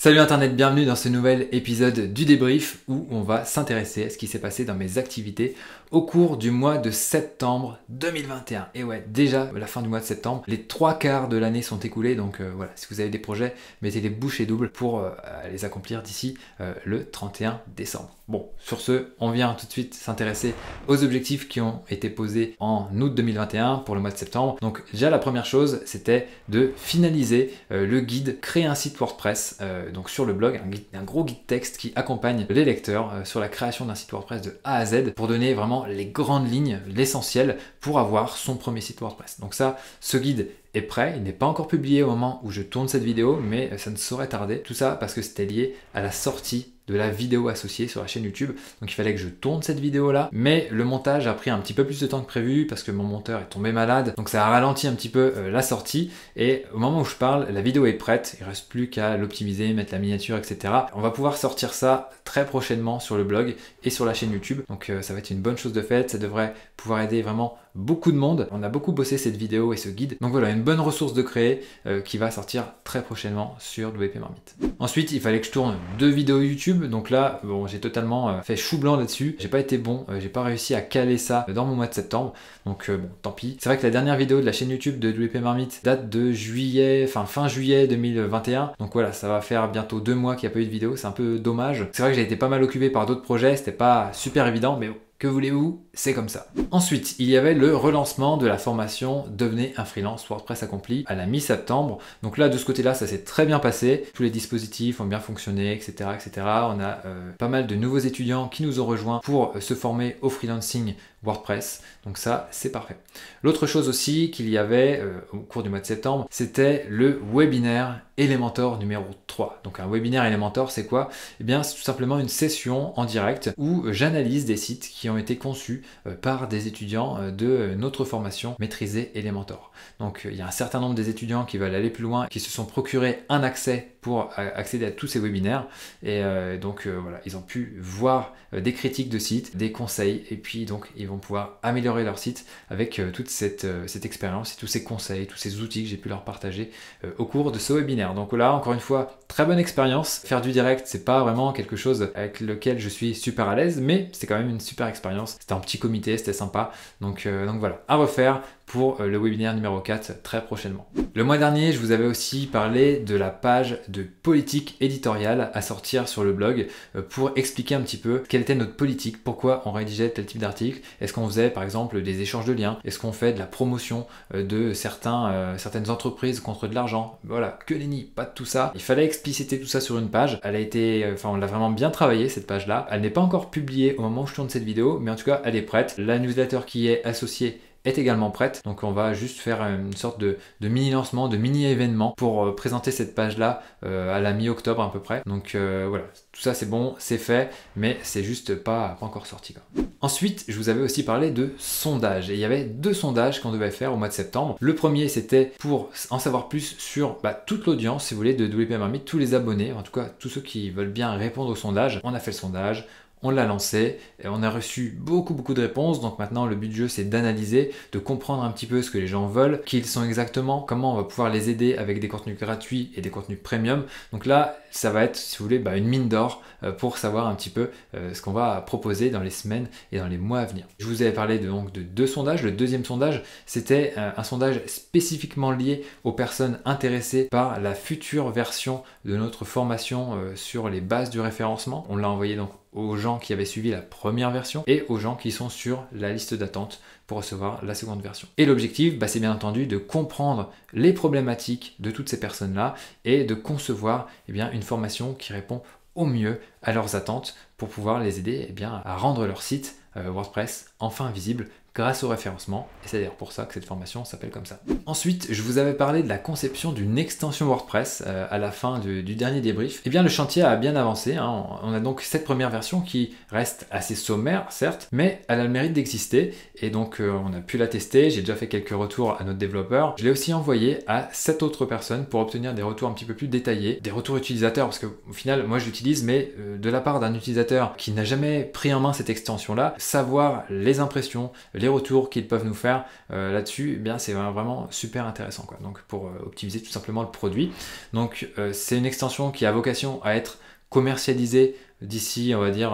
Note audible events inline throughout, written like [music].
Salut Internet, bienvenue dans ce nouvel épisode du débrief où on va s'intéresser à ce qui s'est passé dans mes activités au cours du mois de septembre 2021. Et ouais, déjà la fin du mois de septembre, les trois quarts de l'année sont écoulés, donc euh, voilà, si vous avez des projets, mettez les bouchées doubles pour euh, les accomplir d'ici euh, le 31 décembre. Bon, sur ce, on vient tout de suite s'intéresser aux objectifs qui ont été posés en août 2021 pour le mois de septembre. Donc déjà la première chose, c'était de finaliser euh, le guide Créer un site WordPress euh, donc sur le blog, un, gros guide texte qui accompagne les lecteurs euh, sur la création d'un site WordPress de A à Z pour donner vraiment les grandes lignes, l'essentiel pour avoir son premier site WordPress. Donc ça, ce guide est prêt, il n'est pas encore publié au moment où je tourne cette vidéo, mais ça ne saurait tarder. Tout ça parce que c'était lié à la sortie de la vidéo associée sur la chaîne YouTube. Donc il fallait que je tourne cette vidéo là. Mais le montage a pris un petit peu plus de temps que prévu parce que mon monteur est tombé malade. Donc ça a ralenti un petit peu euh, la sortie. Et au moment où je parle, la vidéo est prête. Il reste plus qu'à l'optimiser, mettre la miniature, etc. On va pouvoir sortir ça très prochainement sur le blog et sur la chaîne YouTube. Donc euh, ça va être une bonne chose de faite. Ça devrait pouvoir aider vraiment beaucoup de monde. On a beaucoup bossé cette vidéo et ce guide. Donc voilà, une bonne ressource de créer euh, qui va sortir très prochainement sur WP Marmite. Ensuite, il fallait que je tourne deux vidéos YouTube donc là, bon, j'ai totalement euh, fait chou blanc là-dessus. J'ai pas été bon, euh, j'ai pas réussi à caler ça euh, dans mon mois de septembre. Donc bon, tant pis. C'est vrai que la dernière vidéo de la chaîne YouTube de WP Marmite date de juillet, enfin fin juillet 2021. Donc voilà, ça va faire bientôt deux mois qu'il n'y a pas eu de vidéo. C'est un peu dommage. C'est vrai que j'ai été pas mal occupé par d'autres projets. C'était pas super évident, mais bon, que voulez-vous C'est comme ça. Ensuite, il y avait le relancement de la formation Devenez un freelance WordPress accompli à la mi-septembre. Donc là, de ce côté-là, ça s'est très bien passé. Tous les dispositifs ont bien fonctionné, etc. etc. On a euh, pas mal de nouveaux étudiants qui nous ont rejoints pour euh, se former au freelancing WordPress. Donc ça, c'est parfait. L'autre chose aussi qu'il y avait euh, au cours du mois de septembre, c'était le webinaire Elementor numéro 3. Donc un webinaire Elementor, c'est quoi Eh bien, c'est tout simplement une session en direct où j'analyse des sites qui ont été conçus euh, par des étudiants euh, de notre formation Maîtriser Elementor. Donc il y a un certain nombre des étudiants qui veulent aller plus loin, qui se sont procurés un accès pour accéder à tous ces webinaires. Et euh, donc euh, voilà, ils ont pu voir euh, des critiques de sites, des conseils, et puis donc ils vont pouvoir améliorer leur site avec toute cette, expérience et tous ces conseils, tous ces outils que j'ai pu leur partager au cours de ce webinaire. Donc là, encore une fois, très bonne expérience. Faire du direct, c'est pas vraiment quelque chose avec lequel je suis super à l'aise, mais c'est quand même une super expérience. C'était un petit comité, c'était sympa. Donc, donc voilà, à refaire pour euh, le webinaire numéro 4 très prochainement. Le mois dernier, je vous avais aussi parlé de la page de politique éditoriale à sortir sur le blog euh, pour expliquer un petit peu quelle était notre politique, pourquoi on rédigeait tel type d'article, est-ce qu'on faisait par exemple des échanges de liens, est-ce qu'on fait de la promotion euh, de certaines entreprises contre de l'argent, voilà, que les nids, pas de tout ça. Il fallait expliciter tout ça sur une page, elle a été, enfin on l'a vraiment bien travaillé cette page-là, elle n'est pas encore publiée au moment où je tourne cette vidéo, mais en tout cas elle est prête, la newsletter qui est associée est également prête. Donc on va juste faire euh, une sorte de, mini lancement, de mini événement pour euh, présenter cette page là euh, à la mi-octobre à peu près. Donc voilà, tout ça c'est bon, c'est fait, mais c'est juste pas, encore sorti. Ensuite, je vous avais aussi parlé de sondage Et il y avait deux sondages qu'on devait faire au mois de septembre. Le premier, c'était pour en savoir plus sur bah, toute l'audience, si vous voulez, de WP Army, tous les abonnés, en tout cas tous ceux qui veulent bien répondre au sondage. On a fait le sondage, on l'a lancé, et on a reçu beaucoup beaucoup de réponses, donc maintenant le but du jeu c'est d'analyser, de comprendre un petit peu ce que les gens veulent, qui ils sont exactement, comment on va pouvoir les aider avec des contenus gratuits et des contenus premium. Donc là, ça va être, si vous voulez, bah, une mine d'or euh, pour savoir un petit peu euh, ce qu'on va proposer dans les semaines et dans les mois à venir. Je vous avais parlé de, donc de deux sondages. Le deuxième sondage, c'était euh, un sondage spécifiquement lié aux personnes intéressées par la future version de notre formation sur les bases du référencement. On l'a envoyé donc aux gens qui avaient suivi la première version et aux gens qui sont sur la liste d'attente pour recevoir la seconde version. Et l'objectif, bah, c'est bien entendu de comprendre les problématiques de toutes ces personnes-là et de concevoir eh bien, une formation qui répond au mieux à leurs attentes pour pouvoir les aider eh bien, à rendre leur site euh, WordPress enfin visible grâce au référencement, et c'est d'ailleurs pour ça que cette formation s'appelle comme ça. Ensuite, je vous avais parlé de la conception d'une extension WordPress euh, à la fin du, dernier débrief. Eh bien, le chantier a bien avancé, hein. on a donc cette première version qui reste assez sommaire, certes, mais elle a le mérite d'exister, et donc euh, on a pu la tester, j'ai déjà fait quelques retours à notre développeur. Je l'ai aussi envoyé à cette autres personnes pour obtenir des retours un petit peu plus détaillés, des retours utilisateurs, parce qu'au final, moi je l'utilise, mais euh, de la part d'un utilisateur qui n'a jamais pris en main cette extension-là, savoir les impressions, les retours qu'ils peuvent nous faire euh, là-dessus, eh bien c'est vraiment super intéressant quoi. Donc pour euh, optimiser tout simplement le produit. Donc euh, c'est une extension qui a vocation à être commercialisée d'ici on va dire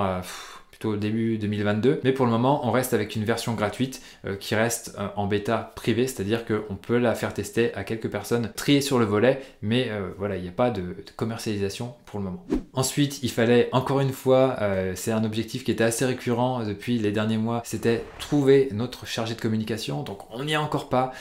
plutôt début 2022. Mais pour le moment, on reste avec une version gratuite euh, qui reste euh, en bêta privée, c'est-à-dire qu'on peut la faire tester à quelques personnes triées sur le volet, mais euh, voilà, il n'y a pas de, commercialisation pour le moment. Ensuite, il fallait encore une fois, c'est un objectif qui était assez récurrent depuis les derniers mois, c'était trouver notre chargé de communication. Donc on n'y est encore pas.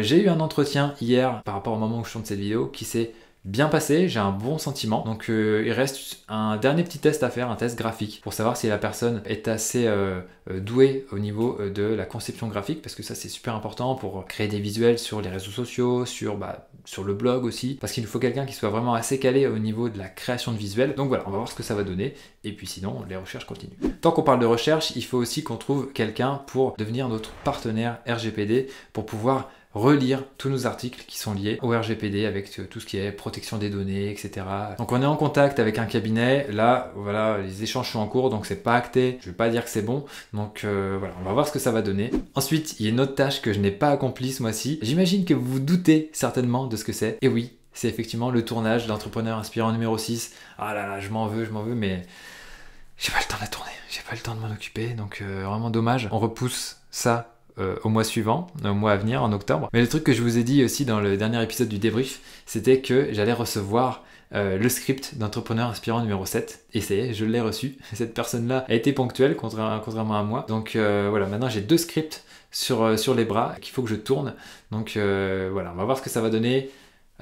J'ai eu un entretien hier par rapport au moment où je tourne cette vidéo qui s'est bien passé, j'ai un bon sentiment. Donc euh, il reste un dernier petit test à faire, un test graphique, pour savoir si la personne est assez euh, euh, douée au niveau de la conception graphique, parce que ça c'est super important pour créer des visuels sur les réseaux sociaux, sur, bah, sur le blog aussi, parce qu'il nous faut quelqu'un qui soit vraiment assez calé au niveau de la création de visuels. Donc voilà, on va voir ce que ça va donner, et puis sinon les recherches continuent. Tant qu'on parle de recherche, il faut aussi qu'on trouve quelqu'un pour devenir notre partenaire RGPD, pour pouvoir relire tous nos articles qui sont liés au RGPD avec euh, tout ce qui est protection des données, etc. Donc on est en contact avec un cabinet. Là, voilà, les échanges sont en cours, donc c'est pas acté. Je vais pas dire que c'est bon. Donc euh, voilà, on va voir ce que ça va donner. Ensuite, il y a une autre tâche que je n'ai pas accomplie ce mois-ci. J'imagine que vous vous doutez certainement de ce que c'est. Et oui, c'est effectivement le tournage d'entrepreneur inspirant numéro 6. Ah là là, je m'en veux, je m'en veux, mais j'ai pas le temps de la tourner. J'ai pas le temps de m'en occuper, donc euh, vraiment dommage. On repousse ça euh, au mois suivant, au mois à venir, en octobre. Mais le truc que je vous ai dit aussi dans le dernier épisode du débrief, c'était que j'allais recevoir euh, le script d'entrepreneur inspirant numéro 7. Et c'est je l'ai reçu. [laughs] Cette personne-là a été ponctuelle, contrairement à moi. Donc euh, voilà, maintenant j'ai deux scripts sur, sur les bras qu'il faut que je tourne. Donc voilà, on va voir ce que ça va donner.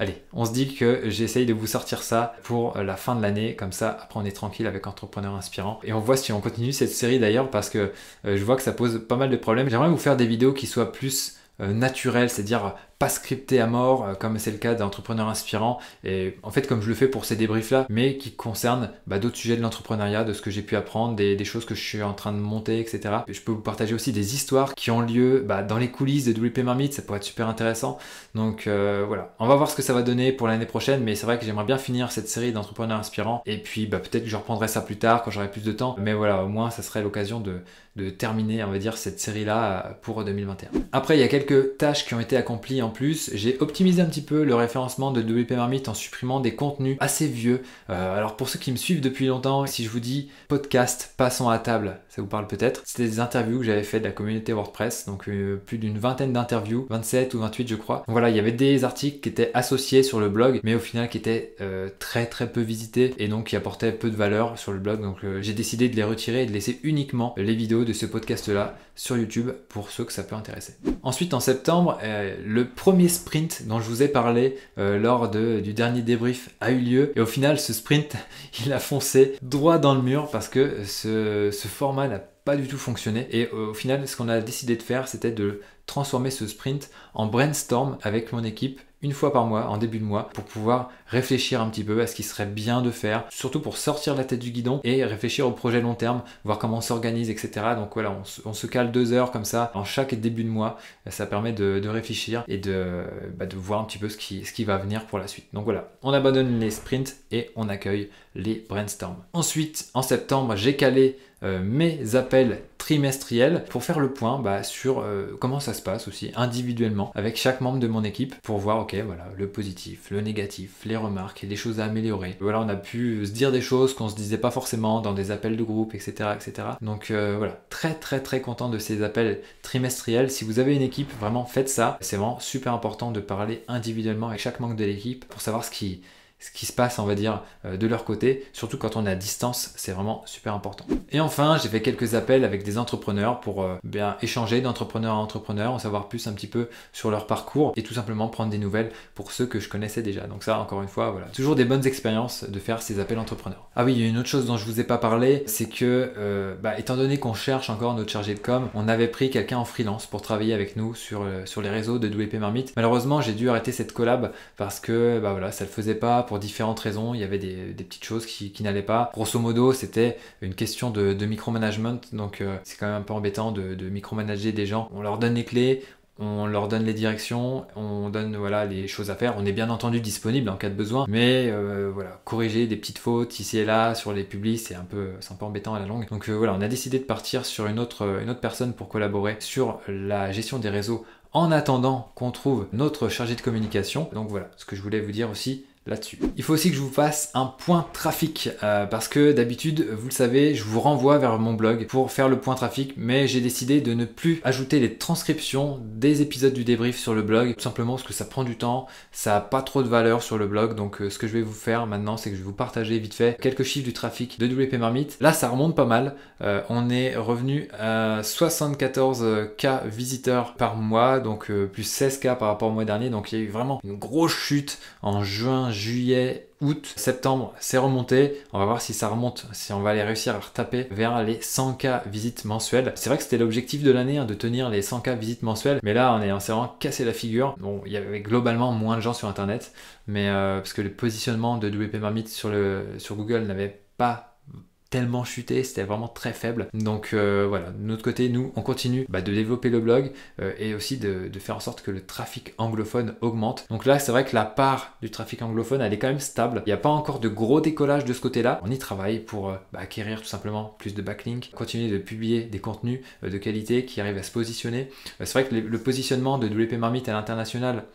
Allez, on se dit que j'essaye de vous sortir ça pour euh, la fin de l'année, comme ça après on est tranquille avec Entrepreneur Inspirant. Et on voit si on continue cette série d'ailleurs parce que euh, je vois que ça pose pas mal de problèmes. J'aimerais vous faire des vidéos qui soient plus euh, naturelles, c'est-à-dire pas scripté à mort, euh, comme c'est le cas d'entrepreneurs inspirants, et en fait comme je le fais pour ces débriefs-là, mais qui concernent bah, d'autres sujets de l'entrepreneuriat, de ce que j'ai pu apprendre, des, choses que je suis en train de monter, etc. je peux vous partager aussi des histoires qui ont lieu bah, dans les coulisses de WP Marmite, ça pourrait être super intéressant. Donc euh, voilà, on va voir ce que ça va donner pour l'année prochaine, mais c'est vrai que j'aimerais bien finir cette série d'entrepreneurs inspirants, et puis bah, peut-être que je reprendrai ça plus tard quand j'aurai plus de temps, mais voilà, au moins ça serait l'occasion de, de terminer, on va dire, cette série-là euh, pour 2021. Après, il y a quelques tâches qui ont été accomplies en plus, j'ai optimisé un petit peu le référencement de WP Marmite en supprimant des contenus assez vieux. Euh, alors pour ceux qui me suivent depuis longtemps, si je vous dis podcast, passons à table, ça vous parle peut-être. C'était des interviews que j'avais fait de la communauté WordPress, donc euh, plus d'une vingtaine d'interviews, 27 ou 28 je crois. voilà, il y avait des articles qui étaient associés sur le blog, mais au final qui étaient euh, très très peu visités et donc qui apportaient peu de valeur sur le blog. Donc j'ai décidé de les retirer et de laisser uniquement les vidéos de ce podcast là sur YouTube pour ceux que ça peut intéresser. Ensuite, en septembre, euh, le premier sprint dont je vous ai parlé euh, lors du dernier débrief a eu lieu. Et au final, ce sprint, [laughs] il a foncé droit dans le mur parce que ce format n'a pas du tout fonctionné. Et euh, au final, ce qu'on a décidé de faire, c'était de transformer ce sprint en brainstorm avec mon équipe une fois par mois, en début de mois, pour pouvoir réfléchir un petit peu à ce qui serait bien de faire, surtout pour sortir la tête du guidon et réfléchir au projet long terme, voir comment on s'organise, etc. Donc voilà, on se, cale deux heures comme ça en chaque début de mois. Ça permet de, réfléchir et bah, de, voir un petit peu ce qui, ce qui va venir pour la suite. Donc voilà, on abandonne les sprints et on accueille les brainstorms. Ensuite, en septembre, j'ai calé euh, mes appels trimestriel pour faire le point bah, sur euh, comment ça se passe aussi individuellement avec chaque membre de mon équipe pour voir ok voilà le positif, le négatif, les remarques, les choses à améliorer. Voilà on a pu se dire des choses qu'on se disait pas forcément dans des appels de groupe etc etc. Donc euh, voilà très très très content de ces appels trimestriels. Si vous avez une équipe vraiment faites ça. C'est vraiment super important de parler individuellement avec chaque membre de l'équipe pour savoir ce qui ce qui se passe, on va dire, euh, de leur côté. Surtout quand on est à distance, c'est vraiment super important. Et enfin, j'ai fait quelques appels avec des entrepreneurs pour euh, bien échanger d'entrepreneur à entrepreneur, en savoir plus un petit peu sur leur parcours et tout simplement prendre des nouvelles pour ceux que je connaissais déjà. Donc ça, encore une fois, voilà, toujours des bonnes expériences de faire ces appels entrepreneurs. Ah oui, il y a une autre chose dont je vous ai pas parlé, c'est que euh, bah, étant donné qu'on cherche encore notre chargé de com, on avait pris quelqu'un en freelance pour travailler avec nous sur, sur les réseaux de WP Marmite. Malheureusement, j'ai dû arrêter cette collab parce que bah voilà, ça le faisait pas pour différentes raisons, il y avait des, petites choses qui, n'allaient pas. Grosso modo, c'était une question de, micromanagement, donc euh, c'est quand même un peu embêtant de, micromanager des gens. On leur donne les clés, on leur donne les directions, on donne voilà les choses à faire. On est bien entendu disponible en cas de besoin, mais euh, voilà corriger des petites fautes ici et là sur les publics, c'est un peu un peu embêtant à la longue. Donc euh, voilà, on a décidé de partir sur une autre une autre personne pour collaborer sur la gestion des réseaux en attendant qu'on trouve notre chargé de communication. Donc voilà, ce que je voulais vous dire aussi, là-dessus. Il faut aussi que je vous fasse un point trafic euh, parce que d'habitude, vous le savez, je vous renvoie vers mon blog pour faire le point trafic, mais j'ai décidé de ne plus ajouter les transcriptions des épisodes du débrief sur le blog, tout simplement parce que ça prend du temps, ça n'a pas trop de valeur sur le blog, donc euh, ce que je vais vous faire maintenant, c'est que je vais vous partager vite fait quelques chiffres du trafic de WP Marmite. Là, ça remonte pas mal, euh, on est revenu à 74K visiteurs par mois, donc plus 16K par rapport au mois dernier, donc il y a eu vraiment une grosse chute en juin juillet, août, septembre, c'est remonté. On va voir si ça remonte, si on va aller réussir à retaper vers les 100K visites mensuelles. C'est vrai que c'était l'objectif de l'année, hein, de tenir les 100K visites mensuelles, mais là, on est, s'est vraiment cassé la figure. Bon, il y avait globalement moins de gens sur Internet, mais euh, parce que le positionnement de WP Marmite sur, le, sur Google n'avait pas tellement chuté, c'était vraiment très faible. Donc euh, voilà, de notre côté, nous, on continue bah, de développer le blog euh, et aussi de, faire en sorte que le trafic anglophone augmente. Donc là, c'est vrai que la part du trafic anglophone, elle est quand même stable. Il n'y a pas encore de gros décollage de ce côté-là. On y travaille pour euh, bah, acquérir tout simplement plus de backlinks, continuer de publier des contenus de qualité qui arrivent à se positionner. c'est vrai que le positionnement de WP Marmite à l'international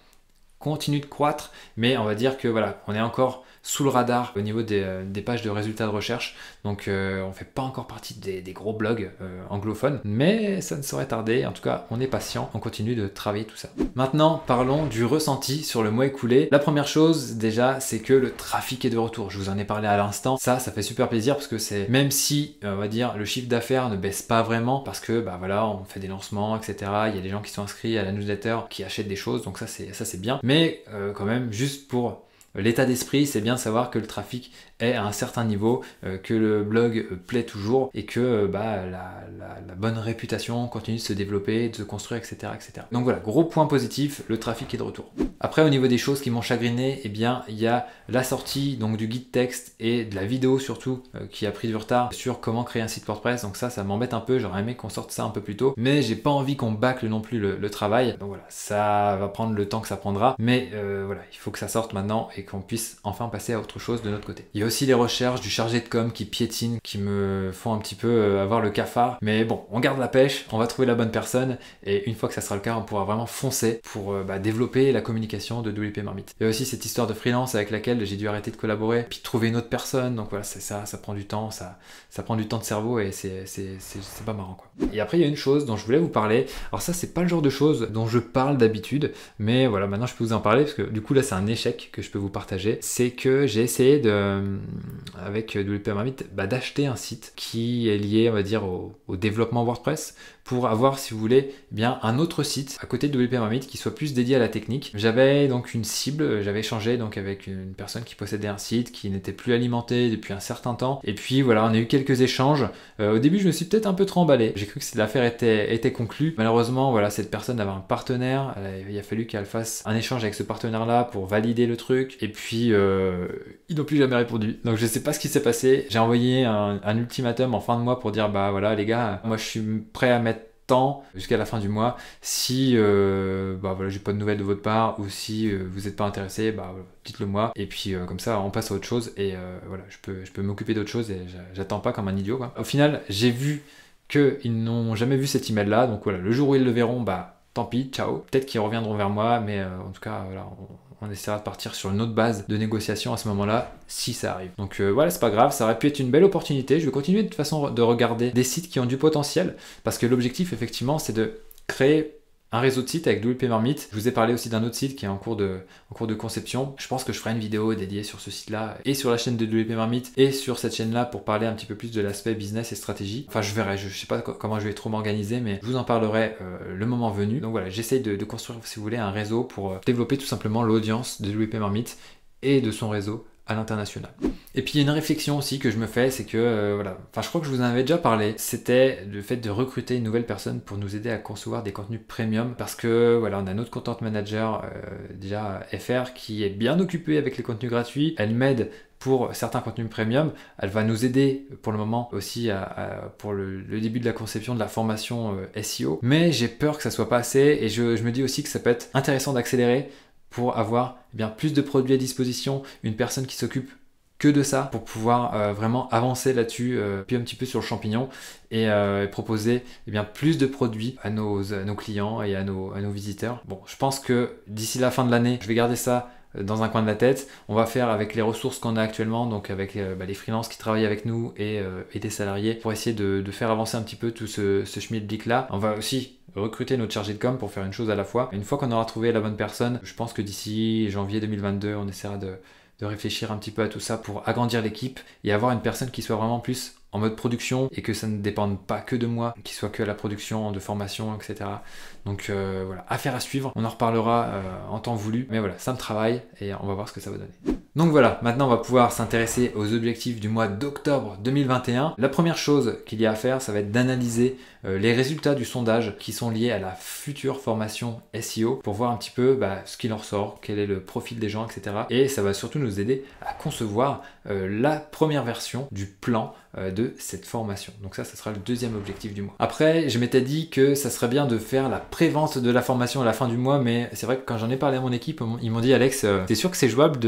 continue de croître, mais on va dire que voilà, on est encore sous le radar au niveau euh, des, pages de résultats de recherche. Donc euh, on fait pas encore partie des, gros blogs euh, anglophones, mais ça ne saurait tarder. En tout cas, on est patient, on continue de travailler tout ça. Maintenant, parlons du ressenti sur le mois écoulé. La première chose déjà, c'est que le trafic est de retour. Je vous en ai parlé à l'instant. Ça, ça fait super plaisir parce que c'est même si on va dire le chiffre d'affaires ne baisse pas vraiment parce que bah voilà, on fait des lancements, etc. Il y a des gens qui sont inscrits à la newsletter, qui achètent des choses, donc ça c'est ça c'est bien. Mais quand même, juste pour L'état d'esprit, c'est bien de savoir que le trafic est à un certain niveau, euh, que le blog plaît toujours et que euh, bah, la, bonne réputation continue de se développer, de se construire, etc., etc. Donc voilà, gros point positif, le trafic est de retour. Après, au niveau des choses qui m'ont chagriné, eh bien, il y a la sortie donc du guide texte et de la vidéo surtout euh, qui a pris du retard sur comment créer un site WordPress. Donc ça, ça m'embête un peu. J'aurais aimé qu'on sorte ça un peu plus tôt, mais j'ai pas envie qu'on bâcle non plus le, travail. Donc voilà, ça va prendre le temps que ça prendra, mais voilà, il faut que ça sorte maintenant et qu'on puisse enfin passer à autre chose de notre côté. Il y a aussi les recherches du chargé de com qui piétinent, qui me font un petit peu euh, avoir le cafard. Mais bon, on garde la pêche, on va trouver la bonne personne et une fois que ça sera le cas, on pourra vraiment foncer pour euh, bah, développer la communication de WP Marmite. Il y a aussi cette histoire de freelance avec laquelle j'ai dû arrêter de collaborer, puis trouver une autre personne. Donc voilà, c'est ça, ça prend du temps, ça, ça prend du temps de cerveau et c'est pas marrant quoi. Et après, il y a une chose dont je voulais vous parler. Alors ça, c'est pas le genre de choses dont je parle d'habitude, mais voilà, maintenant je peux vous en parler parce que du coup là, c'est un échec que je peux vous partager, c'est que j'ai essayé de, avec WP bah, d'acheter un site qui est lié, on va dire, au développement WordPress pour avoir, si vous voulez, bien un autre site à côté de WP qui soit plus dédié à la technique. J'avais donc une cible, j'avais échangé donc avec une personne qui possédait un site qui n'était plus alimenté depuis un certain temps. Et puis voilà, on a eu quelques échanges. Euh, au début, je me suis peut-être un peu trop emballé. J'ai cru que l'affaire était, était conclue. Malheureusement, voilà, cette personne avait un partenaire. il a fallu qu'elle fasse un échange avec ce partenaire-là pour valider le truc. Et puis, euh, ils n'ont plus jamais répondu. Donc je sais pas ce qui s'est passé. J'ai envoyé un, un ultimatum en fin de mois pour dire bah voilà les gars, moi je suis prêt à mettre temps jusqu'à la fin du mois. Si je euh, bah voilà, j'ai pas de nouvelles de votre part ou si euh, vous n'êtes pas intéressé, bah dites-le moi. Et puis euh, comme ça, on passe à autre chose et voilà, je peux, je peux m'occuper d'autre chose et j'attends pas comme un idiot. Au final, j'ai vu qu'ils n'ont jamais vu cet email là, donc voilà, le jour où ils le verront, bah tant pis, ciao. Peut-être qu'ils reviendront vers moi, mais euh, en tout cas, on, essaiera de partir sur une autre base de négociation à ce moment-là, si ça arrive. Donc euh, voilà, c'est pas grave, ça aurait pu être une belle opportunité. Je vais continuer de toute façon de regarder des sites qui ont du potentiel, parce que l'objectif, effectivement, c'est de créer un réseau de sites avec WP Marmite. Je vous ai parlé aussi d'un autre site qui est en cours, de, conception. Je pense que je ferai une vidéo dédiée sur ce site-là et sur la chaîne de WP Marmite et sur cette chaîne-là pour parler un petit peu plus de l'aspect business et stratégie. Enfin, je verrai, je, ne sais pas comment je vais trop m'organiser, mais je vous en parlerai euh, le moment venu. Donc voilà, j'essaye de, construire, si vous voulez, un réseau pour euh, développer tout simplement l'audience de P. Marmite et de son réseau à l'international. Et puis il y a une réflexion aussi que je me fais, c'est que euh, voilà, enfin je crois que je vous en avais déjà parlé, c'était le fait de recruter une nouvelle personne pour nous aider à concevoir des contenus premium parce que voilà, on a notre content manager euh, déjà FR qui est bien occupé avec les contenus gratuits, elle m'aide pour certains contenus premium. Elle va nous aider pour le moment aussi pour le, début de la conception de la formation euh, SEO. Mais j'ai peur que ça soit pas assez et je, me dis aussi que ça peut être intéressant d'accélérer pour avoir eh bien, plus de produits à disposition, une personne qui s'occupe que de ça pour pouvoir euh, vraiment avancer là-dessus, euh, puis un petit peu sur le champignon et, euh, proposer eh bien, plus de produits à nos, clients et à nos, à nos visiteurs. Bon, je pense que d'ici la fin de l'année, je vais garder ça dans un coin de la tête. On va faire avec les ressources qu'on a actuellement, donc avec euh, bah, les freelances qui travaillent avec nous et, euh, des salariés, pour essayer de, faire avancer un petit peu tout ce, ce schmilblick-là. On va aussi recruter notre chargé de com pour faire une chose à la fois. Une fois qu'on aura trouvé la bonne personne, je pense que d'ici janvier 2022, on essaiera de réfléchir un petit peu à tout ça pour agrandir l'équipe et avoir une personne qui soit vraiment plus en mode production et que ça ne dépende pas que de moi, qu'il soit que la production, de formation, etc. Donc euh, voilà, affaire à suivre, on en reparlera euh, en temps voulu, mais voilà, ça me travaille et on va voir ce que ça va donner. Donc voilà, maintenant on va pouvoir s'intéresser aux objectifs du mois d'octobre 2021. La première chose qu'il y a à faire, ça va être d'analyser euh, les résultats du sondage qui sont liés à la future formation SEO pour voir un petit peu bah, ce qu'il en ressort, quel est le profil des gens, etc. Et ça va surtout nous aider à concevoir la première version du plan de cette formation. Donc ça, ça sera le deuxième objectif du mois. Après, je m'étais dit que ça serait bien de faire la prévente de la formation à la fin du mois, mais c'est vrai que quand j'en ai parlé à mon équipe, ils m'ont dit Alex, t'es euh, sûr que c'est jouable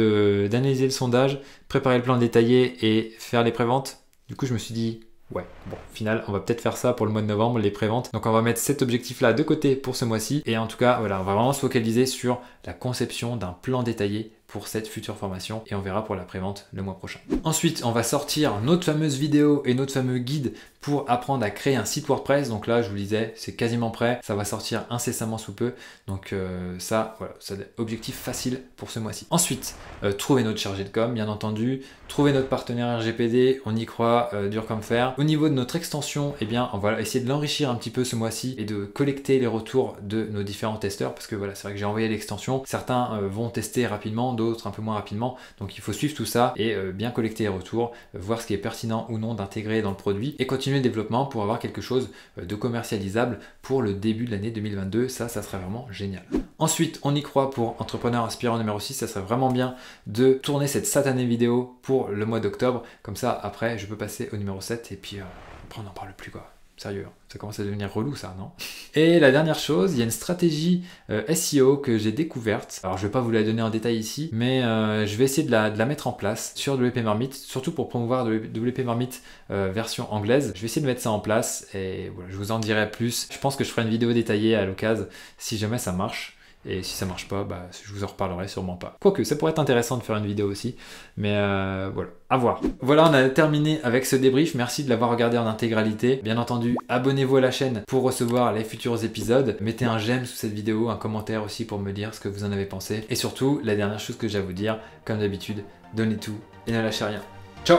d'analyser le sondage, préparer le plan détaillé et faire les préventes Du coup, je me suis dit Ouais, bon, final, on va peut-être faire ça pour le mois de novembre, les préventes. Donc on va mettre cet objectif-là de côté pour ce mois-ci. Et en tout cas, voilà, on va vraiment se focaliser sur la conception d'un plan détaillé pour cette future formation et on verra pour la pré-vente le mois prochain. Ensuite, on va sortir notre fameuse vidéo et notre fameux guide pour apprendre à créer un site WordPress. Donc là, je vous le disais, c'est quasiment prêt. Ça va sortir incessamment sous peu. Donc euh, ça, voilà, c'est objectif facile pour ce mois-ci. Ensuite, euh, trouver notre chargé de com, bien entendu. Trouver notre partenaire RGPD, on y croit euh, dur comme fer. Au niveau de notre extension, eh bien, on va essayer de l'enrichir un petit peu ce mois-ci et de collecter les retours de nos différents testeurs parce que voilà, c'est vrai que j'ai envoyé l'extension. Certains vont tester rapidement, d'autres un peu moins rapidement. Donc il faut suivre tout ça et euh, bien collecter les retours, euh, voir ce qui est pertinent ou non d'intégrer dans le produit et continuer le développement pour avoir quelque chose euh, de commercialisable pour le début de l'année 2022. Ça, ça serait vraiment génial. Ensuite, on y croit pour Entrepreneur Inspirant numéro 6. Ça serait vraiment bien de tourner cette satanée vidéo pour le mois d'octobre. Comme ça, après, je peux passer au numéro 7 et puis après, on n'en parle plus quoi. Sérieux, hein. ça commence à devenir relou ça, non [laughs] Et la dernière chose, il y a une stratégie euh, SEO que j'ai découverte. Alors je ne vais pas vous la donner en détail ici, mais euh, je vais essayer de la, mettre en place sur WP Marmite, surtout pour promouvoir WP Marmite euh, version anglaise. Je vais essayer de mettre ça en place et voilà, je vous en dirai plus. Je pense que je ferai une vidéo détaillée à l'occasion si jamais ça marche. Et si ça marche pas, bah, je vous en reparlerai sûrement pas. Quoique, ça pourrait être intéressant de faire une vidéo aussi. Mais euh, voilà, à voir. Voilà, on a terminé avec ce débrief. Merci de l'avoir regardé en intégralité. Bien entendu, abonnez-vous à la chaîne pour recevoir les futurs épisodes. Mettez un j'aime sous cette vidéo, un commentaire aussi pour me dire ce que vous en avez pensé. Et surtout, la dernière chose que j'ai à vous dire, comme d'habitude, donnez tout et ne lâchez rien. Ciao